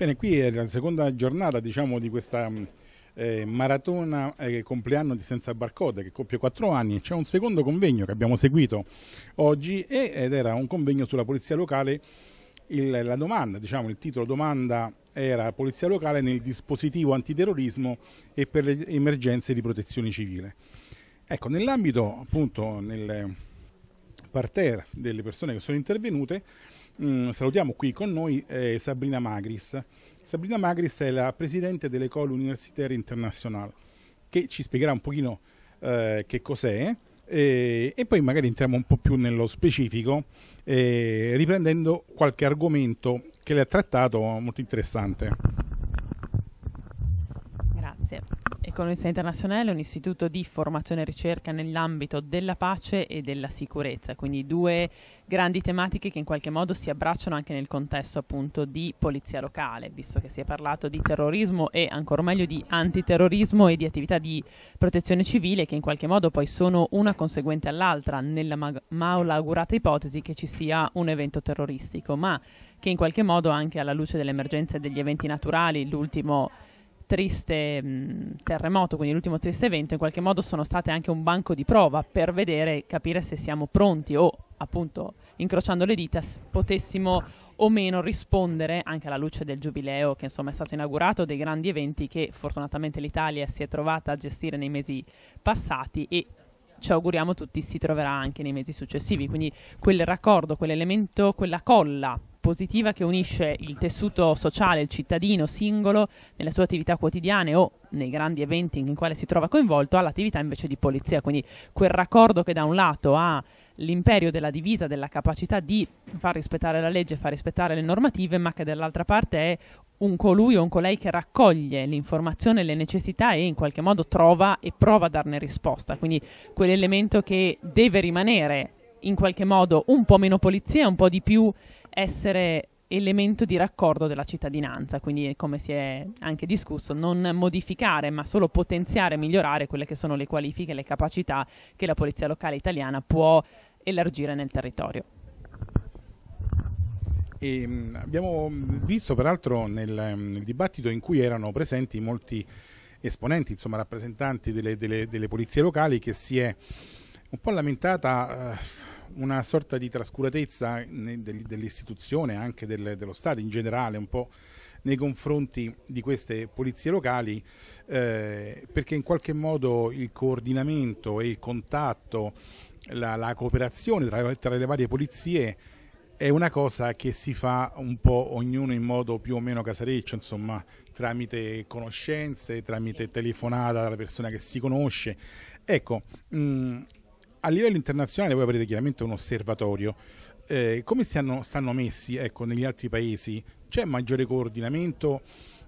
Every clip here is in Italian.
Bene, qui è la seconda giornata diciamo, di questa mm, eh, maratona eh, compleanno di Senza Barcode che compie quattro anni. C'è un secondo convegno che abbiamo seguito oggi ed era un convegno sulla polizia locale. Il, la domanda, diciamo, il titolo domanda era Polizia locale nel dispositivo antiterrorismo e per le emergenze di protezione civile. Ecco, nell'ambito appunto nel parterre delle persone che sono intervenute Mm, salutiamo qui con noi eh, Sabrina Magris. Sabrina Magris è la presidente dell'Ecole Universitaire Internationale, che ci spiegherà un pochino eh, che cos'è eh, e poi magari entriamo un po' più nello specifico, eh, riprendendo qualche argomento che lei ha trattato molto interessante. Economista Internazionale è un istituto di formazione e ricerca nell'ambito della pace e della sicurezza, quindi due grandi tematiche che in qualche modo si abbracciano anche nel contesto appunto di polizia locale, visto che si è parlato di terrorismo e ancora meglio di antiterrorismo e di attività di protezione civile che in qualche modo poi sono una conseguente all'altra nella malaugurata ipotesi che ci sia un evento terroristico, ma che in qualche modo anche alla luce dell'emergenza e degli eventi naturali, l'ultimo triste mh, terremoto, quindi l'ultimo triste evento, in qualche modo sono state anche un banco di prova per vedere, capire se siamo pronti o appunto incrociando le dita potessimo o meno rispondere anche alla luce del giubileo che insomma è stato inaugurato, dei grandi eventi che fortunatamente l'Italia si è trovata a gestire nei mesi passati e ci auguriamo tutti si troverà anche nei mesi successivi. Quindi quel raccordo, quell'elemento, quella colla positiva che unisce il tessuto sociale, il cittadino singolo nelle sue attività quotidiane o nei grandi eventi in cui si trova coinvolto all'attività invece di polizia, quindi quel raccordo che da un lato ha l'imperio della divisa, della capacità di far rispettare la legge, far rispettare le normative, ma che dall'altra parte è un colui o un colei che raccoglie l'informazione, le necessità e in qualche modo trova e prova a darne risposta. Quindi quell'elemento che deve rimanere in qualche modo un po' meno polizia, un po' di più essere elemento di raccordo della cittadinanza, quindi come si è anche discusso, non modificare ma solo potenziare e migliorare quelle che sono le qualifiche e le capacità che la Polizia Locale italiana può elargire nel territorio. E ehm, abbiamo visto peraltro nel, nel, dibattito in cui erano presenti molti esponenti, insomma rappresentanti delle, delle, delle polizie locali che si è un po' lamentata eh, una sorta di trascuratezza dell'istituzione, anche dello Stato in generale, un po' nei confronti di queste polizie locali, eh, perché in qualche modo il coordinamento e il contatto, la, la cooperazione tra, tra le varie polizie è una cosa che si fa un po' ognuno in modo più o meno casareccio, insomma, tramite conoscenze, tramite telefonata alla persona che si conosce. Ecco, mh, mm, a livello internazionale voi avrete chiaramente un osservatorio. Eh, come stiano, stanno messi ecco, negli altri paesi? C'è maggiore coordinamento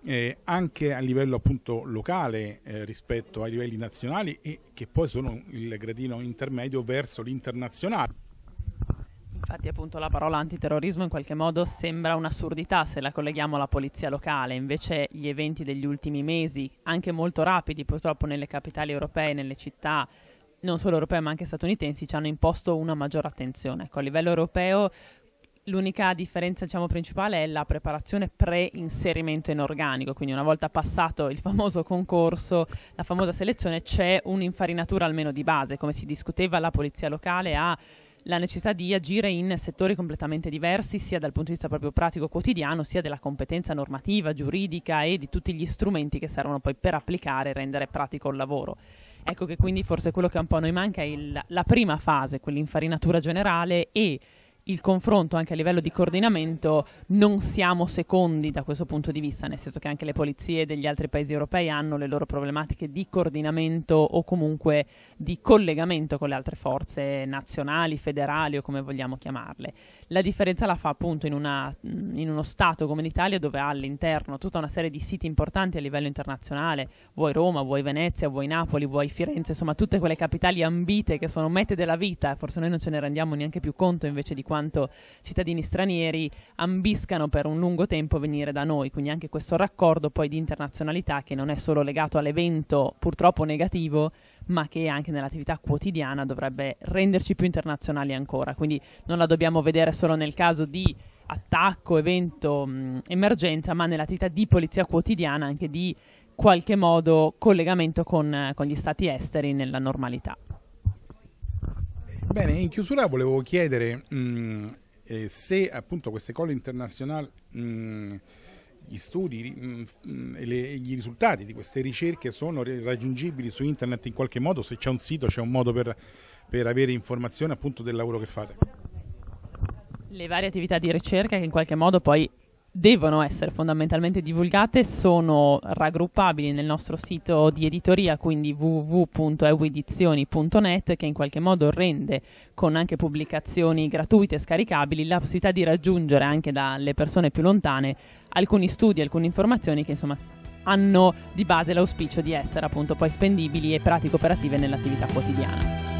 eh, anche a livello appunto, locale eh, rispetto ai livelli nazionali e che poi sono il gradino intermedio verso l'internazionale? Infatti appunto la parola antiterrorismo in qualche modo sembra un'assurdità se la colleghiamo alla polizia locale, invece gli eventi degli ultimi mesi, anche molto rapidi purtroppo nelle capitali europee, nelle città non solo europee ma anche statunitensi ci hanno imposto una maggiore attenzione. Ecco, a livello europeo l'unica differenza diciamo, principale è la preparazione pre-inserimento in organico, quindi una volta passato il famoso concorso, la famosa selezione, c'è un'infarinatura almeno di base, come si discuteva la polizia locale ha la necessità di agire in settori completamente diversi, sia dal punto di vista proprio pratico quotidiano, sia della competenza normativa, giuridica e di tutti gli strumenti che servono poi per applicare e rendere pratico il lavoro. Ecco che quindi forse quello che un po' a noi manca è il, la prima fase, quell'infarinatura generale e il confronto anche a livello di coordinamento non siamo secondi da questo punto di vista, nel senso che anche le polizie degli altri paesi europei hanno le loro problematiche di coordinamento o comunque di collegamento con le altre forze nazionali, federali o come vogliamo chiamarle. La differenza la fa appunto in, una, in uno Stato come l'Italia dove ha all'interno tutta una serie di siti importanti a livello internazionale, vuoi Roma, vuoi Venezia, vuoi Napoli, vuoi Firenze, insomma tutte quelle capitali ambite che sono mete della vita, forse noi non ce ne rendiamo neanche più conto invece di quanto quanto cittadini stranieri ambiscano per un lungo tempo a venire da noi, quindi anche questo raccordo poi di internazionalità che non è solo legato all'evento purtroppo negativo, ma che anche nell'attività quotidiana dovrebbe renderci più internazionali ancora, quindi non la dobbiamo vedere solo nel caso di attacco, evento, mh, mm, emergenza, ma nell'attività di polizia quotidiana anche di qualche modo collegamento con, eh, con gli stati esteri nella normalità. Bene, in chiusura volevo chiedere mh, mm, eh, se appunto queste colle internazionali, mm, gli studi, mm, e i risultati di queste ricerche sono raggiungibili su internet in qualche modo, se c'è un sito, c'è un modo per, per avere informazioni appunto del lavoro che fate. Le varie attività di ricerca che in qualche modo poi devono essere fondamentalmente divulgate sono raggruppabili nel nostro sito di editoria, quindi www.euedizioni.net, che in qualche modo rende con anche pubblicazioni gratuite e scaricabili la possibilità di raggiungere anche dalle persone più lontane alcuni studi, alcune informazioni che insomma hanno di base l'auspicio di essere appunto poi spendibili e pratiche operative nell'attività quotidiana.